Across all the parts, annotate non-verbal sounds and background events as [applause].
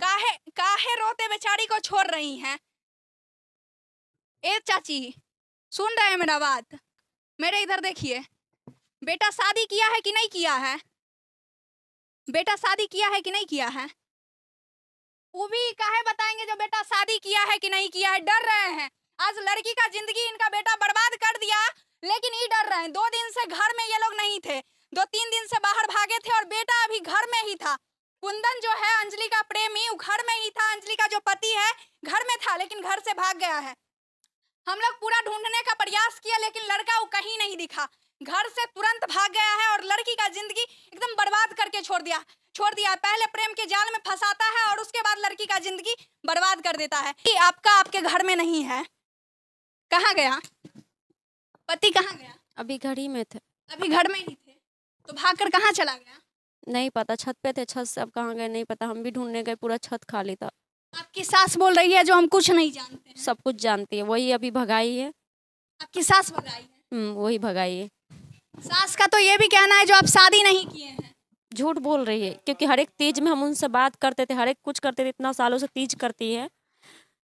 काहे काहे रोते बेचारी को छोड़ रही हैं ए चाची सुन रहे हैं मेरा बात मेरे इधर देखिए बेटा शादी किया है कि नहीं किया है बेटा शादी किया है कि नहीं किया है वो भी काहे बताएंगे जो बेटा शादी किया है कि नहीं किया है डर रहे हैं आज लड़की का जिंदगी इनका बेटा बर्बाद कर दिया लेकिन ये डर रहे हैं दो दिन से घर में ये लोग नहीं थे दो तीन दिन से बाहर भागे थे और बेटा कुंदन जो है अंजलि का प्रेमी घर में ही था अंजलि का जो पति है घर में था लेकिन घर से भाग गया है हम लोग पूरा ढूंढने का प्रयास किया लेकिन लड़का वो कहीं नहीं दिखा घर से तुरंत भाग गया है और लड़की का जिंदगी एकदम बर्बाद करके छोड़ दिया छोड़ दिया पहले प्रेम के जाल में फंसाता है और उसके बाद लड़की का जिंदगी बर्बाद कर देता है कि आपका आपके घर में नहीं है कहाँ गया पति कहाँ गया अभी घर ही में थे अभी घर में ही थे तो भाग कर कहाँ चला गया नहीं पता छत पे थे छत से अब कहाँ गए नहीं पता हम भी ढूंढने गए पूरा छत खाली था आपकी सास बोल रही है जो हम कुछ नहीं जानते हैं। सब कुछ जानती है वही अभी भगाई है आपकी सास भगाई है हम्म, वही भगाई है सास का तो ये भी कहना है जो आप शादी नहीं किए हैं झूठ बोल रही है क्योंकि हर एक तीज में हम उनसे बात करते थे हर एक कुछ करते थे इतना सालों से तीज करती है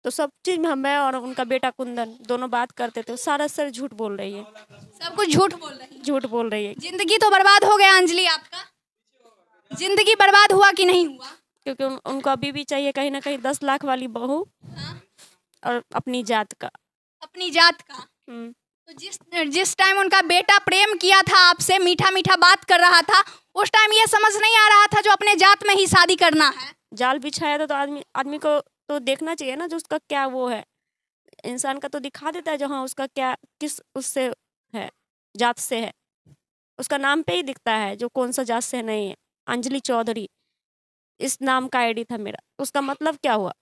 तो सब चीज में हम मैं और उनका बेटा कुंदन दोनों बात करते थे सारा सर झूठ बोल रही है सब कुछ झूठ बोल रही है झूठ बोल रही है जिंदगी तो बर्बाद हो गया अंजलि आपका जिंदगी बर्बाद हुआ कि नहीं हुआ क्योंकि उनको अभी भी चाहिए कहीं ना कहीं दस लाख वाली बहू हाँ। और अपनी जात का अपनी जात का हम्म। तो जिस जिस टाइम उनका बेटा प्रेम किया था आपसे मीठा मीठा बात कर रहा था उस टाइम ये समझ नहीं आ रहा था जो अपने जात में ही शादी करना है जाल बिछाया था तो आदमी आदमी को तो देखना चाहिए ना जो उसका क्या वो है इंसान का तो दिखा देता है जो हाँ उसका क्या किस उससे है जात से है उसका नाम पे ही दिखता है जो कौन सा जात से नहीं है अंजलि चौधरी इस नाम का आईडी था मेरा उसका मतलब क्या हुआ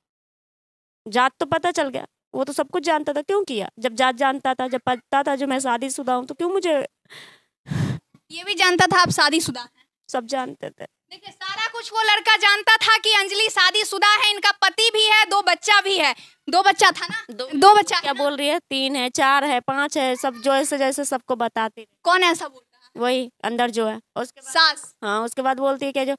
जात तो पता चल गया वो तो सब कुछ जानता था क्यों किया जब जात जानता था जब पता था जो मैं शादीशुदा हूँ तो क्यों मुझे [sighs] ये भी जानता था आप शादीशुदा सब जानते थे देखिए सारा कुछ वो लड़का जानता था कि अंजलि शादी शुदा है इनका पति भी है दो बच्चा भी है दो बच्चा था ना दो, दो बच्चा क्या बोल रही है तीन है चार है पांच है सब जो ऐसे जैसे सबको बताते कौन ऐसा बोल वही अंदर जो है और उसके सास हाँ उसके बाद बोलती है क्या जो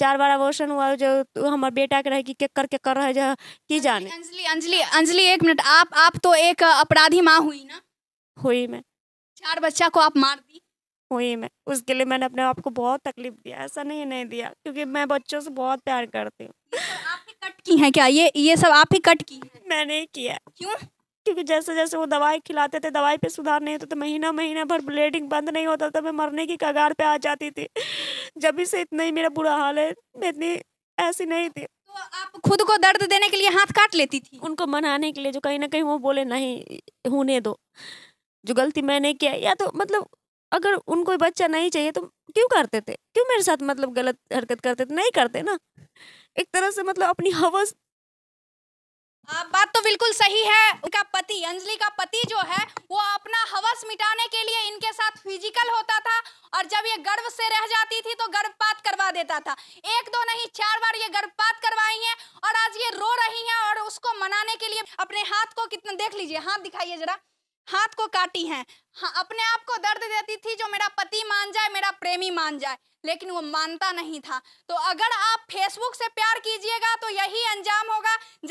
चार बार अबोर्शन हुआ जो हमारे बेटा के रहे कर के कर रहे जा, की जाने अंजलि अंजलि अंजलि एक मिनट आप आप तो एक अपराधी माँ हुई ना हुई मैं चार बच्चा को आप मार दी हुई मैं उसके लिए मैंने अपने आप को बहुत तकलीफ दिया ऐसा नहीं नहीं दिया क्योंकि मैं बच्चों से बहुत प्यार करती हूँ तो आप ही कट की है क्या ये ये सब आप ही कट की मैंने किया क्यों क्योंकि जैसे जैसे वो दवाई खिलाते थे दवाई पे सुधार नहीं होता तो महीना महीना भर ब्लीडिंग बंद नहीं होता था मैं मरने की कगार पे आ जाती थी जब भी से इतना ही मेरा बुरा हाल है मैं इतनी ऐसी नहीं थी तो आप खुद को दर्द देने के लिए हाथ काट लेती थी उनको मनाने के लिए जो कहीं ना कहीं वो बोले नहीं होने दो जो गलती मैंने किया या तो मतलब अगर उनको बच्चा नहीं चाहिए तो क्यों करते थे क्यों मेरे साथ मतलब गलत हरकत करते थे नहीं करते ना एक तरह से मतलब अपनी हवस आ, हाँ, बात तो बिल्कुल सही है उनका पति अंजलि का पति जो है वो अपना हवस मिटाने के लिए इनके साथ फिजिकल होता था और जब ये गर्भ से रह जाती थी तो गर्भपात करवा देता था एक दो नहीं चार बार ये गर्भपात करवाई है और आज ये रो रही है और उसको मनाने के लिए अपने हाथ को कितना देख लीजिए हाथ दिखाइए जरा हाथ को काटी है हाँ, अपने आप को दर्द देती थी जो मेरा पति मान जाए मेरा प्रेमी मान जाए लेकिन वो मानता नहीं था तो अगर आप फेसबुक से प्यार कीजिएगा तो यही अंजाम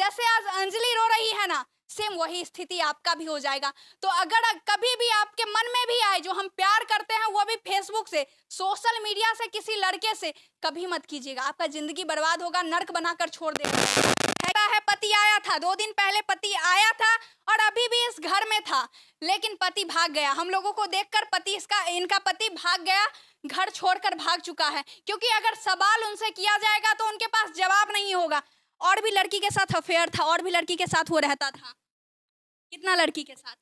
जैसे आज अंजलि रो रही है ना सेम वही स्थिति आपका भी हो जाएगा तो अगर कभी भी आपके मन में भी आए जो हम प्यार करते हैं वो भी फेसबुक से सोशल मीडिया से किसी लड़के से कभी मत कीजिएगा आपका जिंदगी बर्बाद होगा नर्क बनाकर छोड़ देगा है पति आया था दो दिन पहले पति आया था और अभी भी इस घर में था लेकिन पति भाग गया हम लोगों को देखकर पति इसका इनका पति भाग गया घर छोड़कर भाग चुका है क्योंकि अगर सवाल उनसे किया जाएगा तो उनके पास जवाब नहीं होगा और भी लड़की के साथ अफेयर था और भी लड़की के साथ वो रहता था कितना लड़की के साथ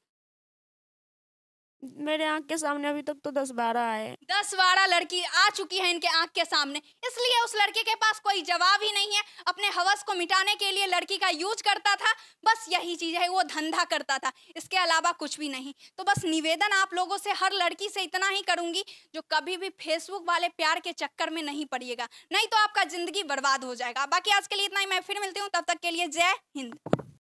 मेरे आंख के सामने अभी तक तो दस बारह आए दस बारह लड़की आ चुकी है इनके आंख के सामने इसलिए उस लड़के के पास कोई जवाब ही नहीं है अपने हवस को मिटाने के लिए लड़की का यूज करता था बस यही चीज है वो धंधा करता था इसके अलावा कुछ भी नहीं तो बस निवेदन आप लोगों से हर लड़की से इतना ही करूंगी जो कभी भी फेसबुक वाले प्यार के चक्कर में नहीं पड़िएगा नहीं तो आपका जिंदगी बर्बाद हो जाएगा बाकी आज के लिए इतना ही मैं फिर मिलती हूँ तब तक के लिए जय हिंद